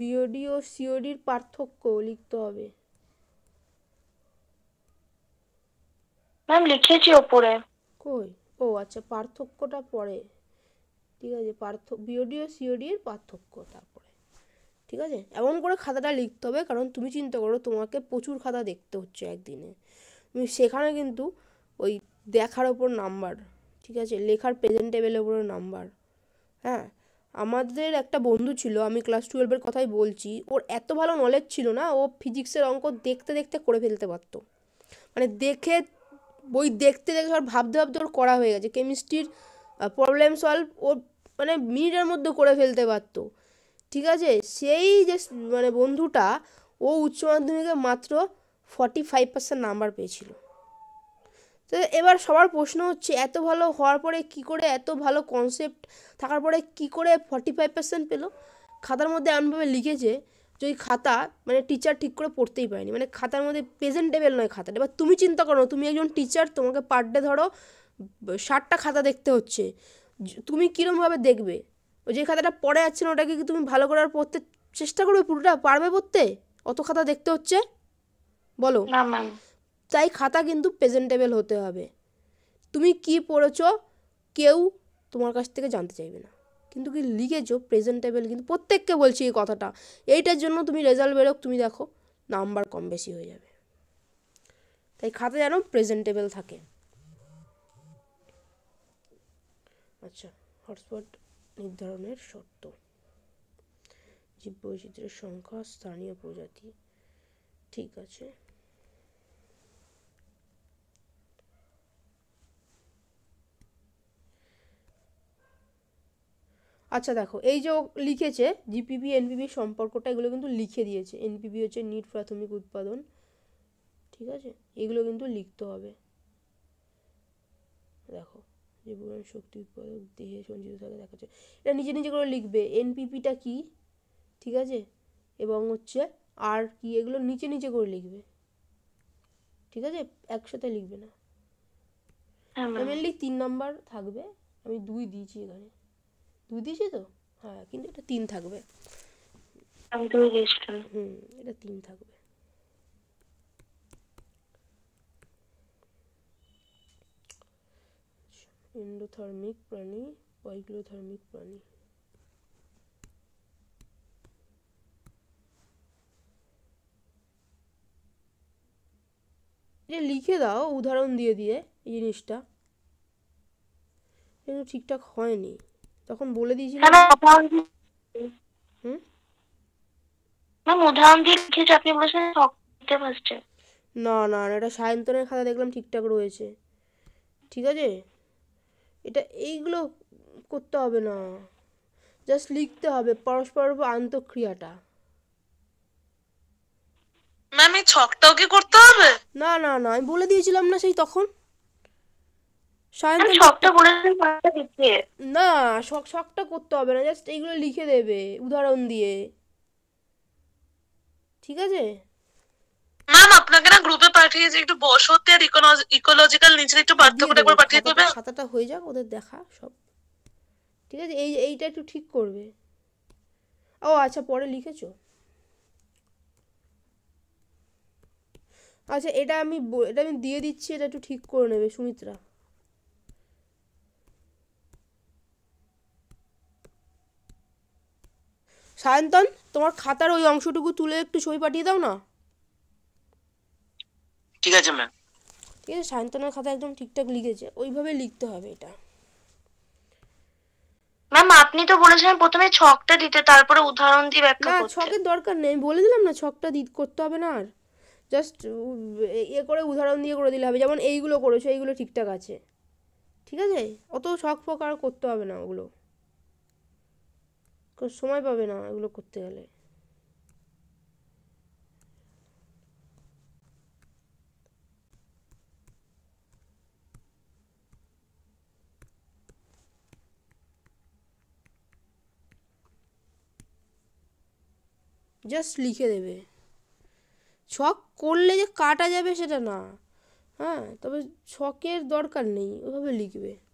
BOD ও সিওডির পার্থক্য লিখতে হবে ম্যাম লিখেছি ওপরে কই ও আচ্ছা পার্থক্যটা পরে ঠিক আছে পার্থ বিওডি ও সিওডি এর পার্থক্য তারপরে ঠিক আছে এমন করে খাতাটা লিখতে হবে কারণ তুমি চিন্তা করো তোমাকে প্রচুর খাতা দেখতে হচ্ছে একদিনে তুমি সেখানে কিন্তু ওই দেখার ওপর নাম্বার ঠিক আছে লেখার প্রেজেন্টেবেলের ওপরে নাম্বার হ্যাঁ আমাদের একটা বন্ধু ছিল আমি ক্লাস টুয়েলভের কথাই বলছি ওর এত ভালো নলেজ ছিল না ও ফিজিক্সের অঙ্ক দেখতে দেখতে করে ফেলতে পারতো মানে দেখে বই দেখতে দেখে সব ভাবতে ভাবতে ওর করা হয়ে গেছে কেমিস্ট্রির প্রবলেম সলভ ও মানে মিনিটের মধ্যে করে ফেলতে পারতো ঠিক আছে সেই যে মানে বন্ধুটা ও উচ্চ মাধ্যমিকে মাত্র ফর্টি ফাইভ পার্সেন্ট নাম্বার পেয়েছিল তো এবার সবার প্রশ্ন হচ্ছে এত ভালো হওয়ার পরে কি করে এত ভালো কনসেপ্ট থাকার পরে কি করে ফর্টি ফাইভ পার্সেন্ট পেলো খাতার মধ্যে এমনভাবে লিখেছে যে ওই খাতা মানে টিচার ঠিক করে পড়তেই পারেনি মানে খাতার মধ্যে প্রেজেন্টেবেল নয় খাতাটা এবার তুমি চিন্তা করো তুমি একজন টিচার তোমাকে পার ডে ধরো ষাটটা খাতা দেখতে হচ্ছে তুমি কীরমভাবে দেখবে যে খাতাটা পড়ে যাচ্ছে না ওটাকে কি তুমি ভালো করে আর পড়তে চেষ্টা করবে পুরোটা পারবে পড়তে অত খাতা দেখতে হচ্ছে বলো না ম্যাম তাই খাতা কিন্তু প্রেজেন্টেবল হতে হবে তুমি কি পড়েছ কেউ তোমার কাছ থেকে জানতে চাইবে না কিন্তু কি লিখেছো প্রেজেন্টেবল কিন্তু প্রত্যেককে বলছি এই কথাটা এইটার জন্য তুমি রেজাল্ট বেরোক তুমি দেখো নাম্বার কম বেশি হয়ে যাবে তাই খাতা যেন প্রেজেন্টেবল থাকে আচ্ছা হটস্পট নির্ধারণের শর্ত জীব বৈচিত্র্যের সংখ্যা স্থানীয় প্রজাতি ঠিক আছে আচ্ছা দেখো এই যে লিখেছে জিপিবি এনপিবি সম্পর্কটা এগুলো কিন্তু লিখে দিয়েছে এনপিবি হচ্ছে নিট প্রাথমিক উৎপাদন ঠিক আছে এগুলো কিন্তু লিখতে হবে দেখো যে পরিমাণ শক্তি উৎপাদক দেহে সঞ্চিত থাকে দেখা যায় এটা নিজে নিজে করে লিখবে এনপিপিটা কি ঠিক আছে এবং হচ্ছে আর কি এগুলো নিচে নিচে করে লিখবে ঠিক আছে একসাথে লিখবে না মেনলি হ্যাঁ, তিন নাম্বার থাকবে আমি দুই দিয়েছি এখানে দুই দিয়েছি তো হ্যাঁ কিন্তু এটা তিন থাকবে হুম এটা তিন থাকবে এন্ডোথার্মিক প্রাণী পাইগ্লোথার্মিক প্রাণী এটা লিখে দাও উদাহরণ দিয়ে দিয়ে এই জিনিসটা ঠিকঠাক হয়নি তখন বলে দিয়েছিল হুম উদাহরণ না না এটা সায়ন্তনের খাতা দেখলাম ঠিকঠাক রয়েছে ঠিক আছে এটা এইগুলো করতে হবে না জাস্ট লিখতে হবে পরস্পর আন্তঃক্রিয়াটা করতে হবে না না না আমি বলে দিয়েছিলাম না সেই তখন না শখ শখটা করতে হবে না জাস্ট এইগুলো লিখে দেবে উদাহরণ দিয়ে ঠিক আছে ম্যাম আপনাকে না গ্রুপে পাঠিয়েছি একটু বসতে আর ইকোলজিক্যাল নিচে একটু পার্থক্যটা একবার পাঠিয়ে দেবে খাতাটা হয়ে যাক ওদের দেখা সব ঠিক আছে এই এইটা একটু ঠিক করবে ও আচ্ছা পরে লিখেছো আচ্ছা এটা আমি এটা আমি দিয়ে দিচ্ছি এটা একটু ঠিক করে নেবে সুমিত্রা সায়ন্তন তোমার খাতার ওই অংশটুকু তুলে একটু ছবি পাঠিয়ে দাও না ঠিক আছে ম্যাম ঠিক আছে সায়ন্তনের খাতা একদম ঠিকঠাক লিখেছে ওইভাবে লিখতে হবে এটা ম্যাম আপনি তো বলেছিলেন প্রথমে ছকটা দিতে তারপরে উদাহরণ দিয়ে ব্যাখ্যা করতে না ছকের দরকার নেই বলে দিলাম না ছকটা দিতে করতে হবে না আর জাস্ট ইয়ে করে উদাহরণ দিয়ে করে দিলে হবে যেমন এইগুলো করেছো এইগুলো ঠিকঠাক আছে ঠিক আছে অত শখ ফক আর করতে হবে না ওগুলো সময় পাবে না এগুলো করতে গেলে জাস্ট লিখে দেবে ছক করলে যে কাটা যাবে সেটা না হ্যাঁ তবে ছকের দরকার নেই ওভাবে লিখবে